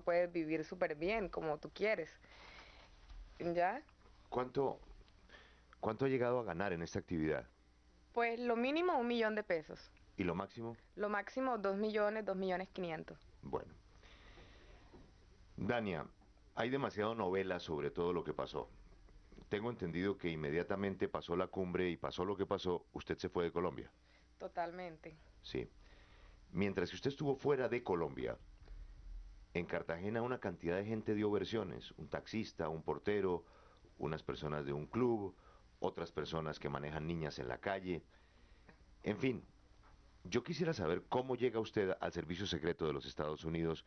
puedes vivir súper bien, como tú quieres. ¿Ya? ¿Cuánto, ¿Cuánto ha llegado a ganar en esta actividad? Pues lo mínimo un millón de pesos. ¿Y lo máximo? Lo máximo dos millones, dos millones quinientos. Bueno. Dania, hay demasiado novela sobre todo lo que pasó. Tengo entendido que inmediatamente pasó la cumbre y pasó lo que pasó, usted se fue de Colombia. Totalmente. Sí. Mientras que usted estuvo fuera de Colombia, en Cartagena una cantidad de gente dio versiones, un taxista, un portero, unas personas de un club, otras personas que manejan niñas en la calle. En fin, yo quisiera saber cómo llega usted al Servicio Secreto de los Estados Unidos,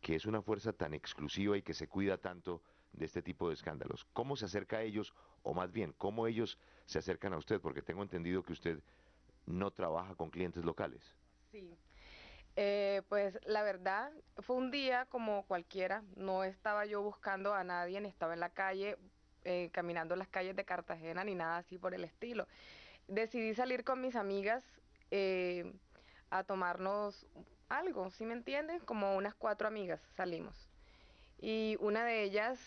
que es una fuerza tan exclusiva y que se cuida tanto de este tipo de escándalos. ¿Cómo se acerca a ellos, o más bien, cómo ellos se acercan a usted? Porque tengo entendido que usted no trabaja con clientes locales. Sí, eh, pues la verdad, fue un día como cualquiera, no estaba yo buscando a nadie, ni estaba en la calle, eh, caminando las calles de Cartagena, ni nada así por el estilo. Decidí salir con mis amigas eh, a tomarnos algo, ¿sí me entienden? Como unas cuatro amigas salimos. Y una de ellas,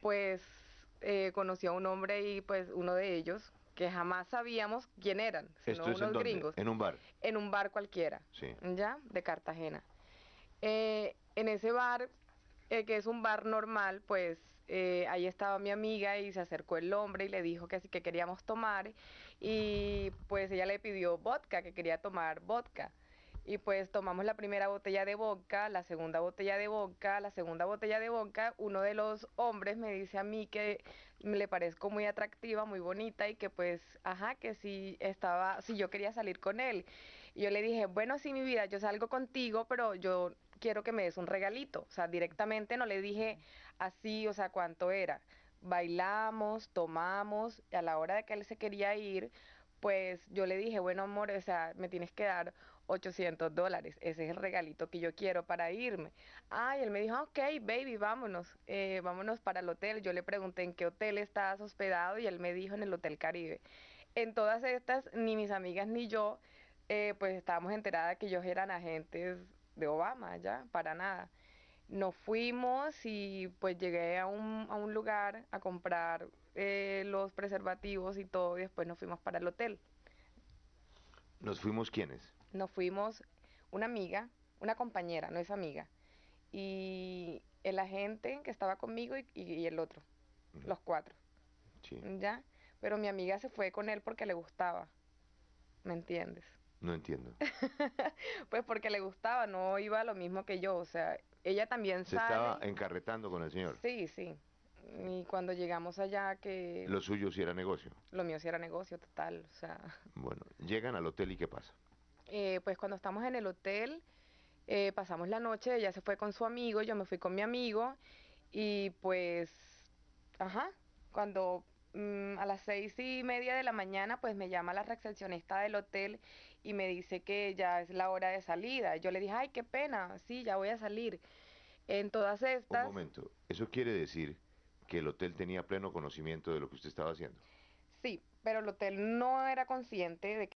pues, conoció a un hombre y pues uno de ellos, que jamás sabíamos quién eran, sino unos gringos. En un bar. En un bar cualquiera, ¿ya? De Cartagena. Eh, en ese bar, eh, que es un bar normal, pues eh, ahí estaba mi amiga y se acercó el hombre y le dijo que así que queríamos tomar y pues ella le pidió vodka, que quería tomar vodka y pues tomamos la primera botella de boca la segunda botella de boca la segunda botella de boca Uno de los hombres me dice a mí que le parezco muy atractiva, muy bonita y que pues, ajá, que si estaba, si yo quería salir con él. Y yo le dije, bueno, sí, mi vida, yo salgo contigo, pero yo quiero que me des un regalito. O sea, directamente no le dije así, o sea, cuánto era. Bailamos, tomamos, a la hora de que él se quería ir, pues yo le dije, bueno, amor, o sea, me tienes que dar 800 dólares. Ese es el regalito que yo quiero para irme. Ah, y él me dijo, ok, baby, vámonos, eh, vámonos para el hotel. Yo le pregunté en qué hotel estabas hospedado y él me dijo en el Hotel Caribe. En todas estas, ni mis amigas ni yo, eh, pues estábamos enteradas que ellos eran agentes de Obama, ya, para nada. Nos fuimos y pues llegué a un, a un lugar a comprar eh, los preservativos y todo, y después nos fuimos para el hotel. ¿Nos fuimos quiénes? nos fuimos una amiga, una compañera, no es amiga, y el agente que estaba conmigo y, el otro, los cuatro. Sí. ¿Ya? Pero mi amiga se fue con él porque le gustaba. ¿Me entiendes? No entiendo. pues porque le gustaba, no iba lo mismo que yo, o sea, ella también se estaba encarretando con el señor. Sí, sí. Y cuando llegamos allá que... Lo suyo sí era negocio. Lo mío sí era negocio, total, o sea... Bueno, llegan al hotel y ¿qué pasa? Eh, pues cuando estamos en el hotel, eh, pasamos la noche, ella se fue con su amigo, yo me fui con mi amigo y pues, ajá, cuando mm, a las seis y media de la mañana pues me llama la recepcionista del hotel y me dice que ya es la hora de salida. Yo le dije, ay, qué pena, sí, ya voy a salir. En todas estas... Un momento, eso quiere decir que el hotel tenía pleno conocimiento de lo que usted estaba haciendo. Sí, pero el hotel no era consciente de que...